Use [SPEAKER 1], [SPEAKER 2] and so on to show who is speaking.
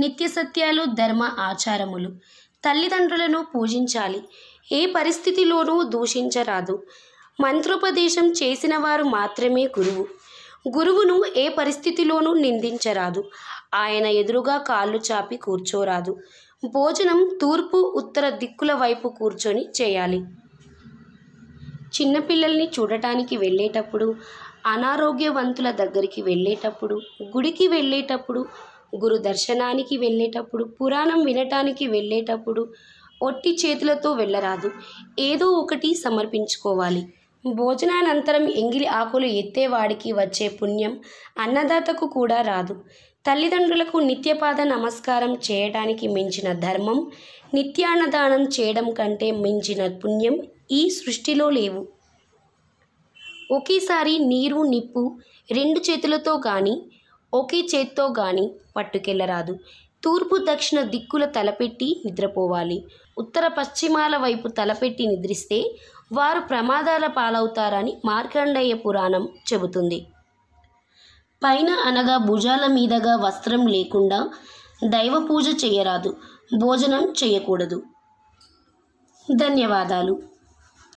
[SPEAKER 1] నిత్య సత్యాలు ధర్మ ఆచారములు తల్లిదండ్రులను పూజించాలి ఏ పరిస్థితిలోనూ దూషించరాదు మంత్రోపదేశం చేసిన వారు మాత్రమే గురువు గురువును ఏ పరిస్థితిలోనూ నిందించరాదు ఆయన ఎదురుగా కాళ్ళు చాపి కూర్చోరాదు భోజనం తూర్పు ఉత్తర దిక్కుల వైపు కూర్చొని చేయాలి చిన్నపిల్లల్ని చూడటానికి వెళ్ళేటప్పుడు అనారోగ్యవంతుల దగ్గరికి వెళ్ళేటప్పుడు గుడికి వెళ్ళేటప్పుడు గురు దర్శనానికి వెళ్ళేటప్పుడు పురాణం వినటానికి వెళ్ళేటప్పుడు ఒట్టి చేతులతో వెళ్ళరాదు ఏదో ఒకటి సమర్పించుకోవాలి భోజనానంతరం ఎంగిలి ఆకులు ఎత్తేవాడికి వచ్చే పుణ్యం అన్నదాతకు కూడా రాదు తల్లిదండ్రులకు నిత్యపాద నమస్కారం చేయడానికి మించిన ధర్మం నిత్యాన్నదానం చేయడం కంటే మించిన పుణ్యం ఈ సృష్టిలో లేవు ఒకేసారి నీరు నిప్పు రెండు చేతులతో కానీ ఒకే చేత్తో గాని పట్టుకెళ్ళరాదు తూర్పు దక్షిణ దిక్కుల తలపెట్టి నిద్రపోవాలి ఉత్తర పశ్చిమాల వైపు తలపెట్టి నిద్రిస్తే వారు ప్రమాదాల పాలవుతారని మార్కండేయ పురాణం చెబుతుంది పైన అనగా భుజాల మీదగా వస్త్రం లేకుండా దైవ పూజ చేయరాదు భోజనం చేయకూడదు ధన్యవాదాలు